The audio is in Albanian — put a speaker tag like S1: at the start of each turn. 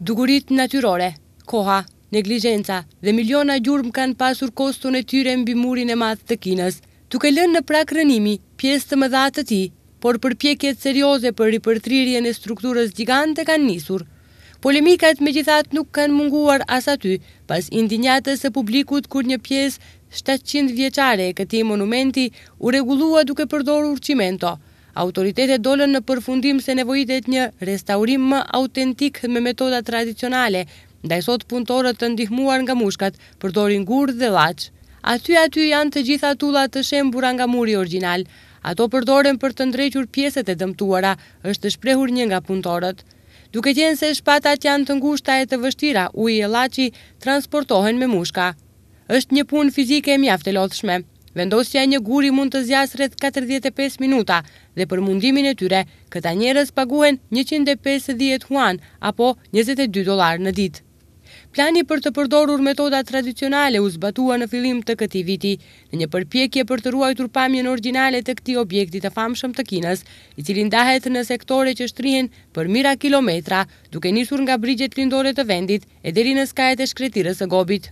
S1: dugurit natyrore, koha, neglijenca dhe miliona gjurëm kanë pasur koston e tyre mbi murin e matë të kinës, tuk e lënë në prak rënimi pjesë të më dhatë të ti, por përpjekjet serioze për ripërtrirje në strukturës gjigante kanë nisur. Polemikat me gjithat nuk kanë munguar aty, pas indinjatës e publikut kur një pjesë 700 vjeqare e këti monumenti u regulua duke përdorur qimento, Autoritetet dolën në përfundim se nevojitet një restaurim më autentik me metoda tradicionale, ndaj i sot punëtorët të ndihmuar nga mushkat, përdorin gurë dhe laqë. Aty aty janë të gjitha tullat të shembura nga muri original. Ato përdoren për të ndrequr pjeset e dëmtuara, është të shprehur një nga punëtorët. Duke qenë se shpatat janë të ngushta e të vështira, ujë e laqi transportohen me mushka. është një punë fizike mjaftelodhshme. Vendosja një guri mund të zjasë rreth 45 minuta dhe për mundimin e tyre, këta njerës paguen 150 huan apo 22 dolar në dit. Plani për të përdorur metoda tradicionale u zbatua në filim të këti viti, në një përpjekje për të ruajtur pamjen originale të këti objektit të famshëm të kinës, i cilin dahet në sektore që shtrihen për mira kilometra, duke njësur nga brigjet lindore të vendit e deri në skajet e shkretirës e gobit.